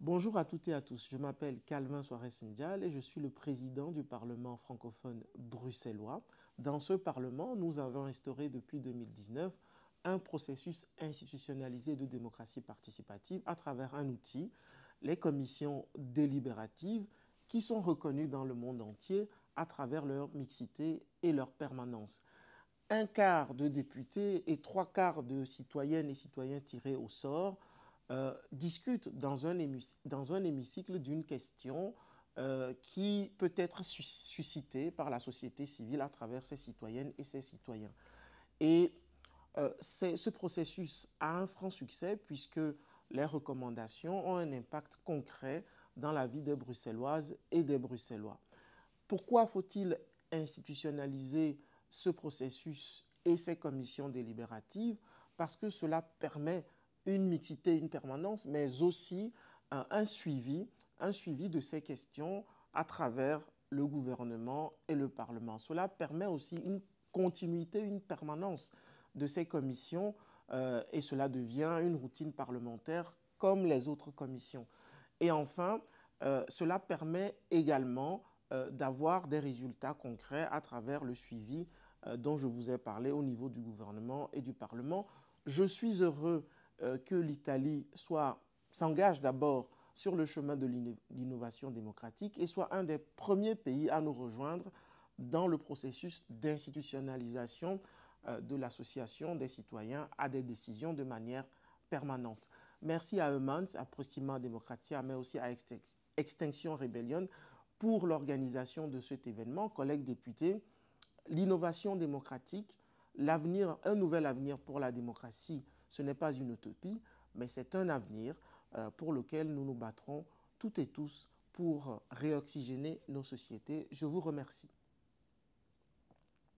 Bonjour à toutes et à tous. Je m'appelle Calvin Soares Ndial et je suis le président du Parlement francophone bruxellois. Dans ce Parlement, nous avons instauré depuis 2019 un processus institutionnalisé de démocratie participative à travers un outil, les commissions délibératives, qui sont reconnues dans le monde entier à travers leur mixité et leur permanence. Un quart de députés et trois quarts de citoyennes et citoyens tirés au sort euh, discute dans un, dans un hémicycle d'une question euh, qui peut être suscitée par la société civile à travers ses citoyennes et ses citoyens. Et euh, ce processus a un franc succès puisque les recommandations ont un impact concret dans la vie des Bruxelloises et des Bruxellois. Pourquoi faut-il institutionnaliser ce processus et ces commissions délibératives Parce que cela permet une mixité, une permanence, mais aussi euh, un, suivi, un suivi de ces questions à travers le gouvernement et le Parlement. Cela permet aussi une continuité, une permanence de ces commissions euh, et cela devient une routine parlementaire comme les autres commissions. Et enfin, euh, cela permet également d'avoir des résultats concrets à travers le suivi dont je vous ai parlé au niveau du gouvernement et du Parlement. Je suis heureux euh, que l'Italie s'engage d'abord sur le chemin de l'innovation démocratique et soit un des premiers pays à nous rejoindre dans le processus d'institutionnalisation euh, de l'association des citoyens à des décisions de manière permanente. Merci à Eumans, à Proxima Democratia, mais aussi à Extinction Rebellion pour l'organisation de cet événement. Collègues députés, l'innovation démocratique l'avenir, un nouvel avenir pour la démocratie, ce n'est pas une utopie, mais c'est un avenir euh, pour lequel nous nous battrons toutes et tous pour euh, réoxygéner nos sociétés. Je vous remercie.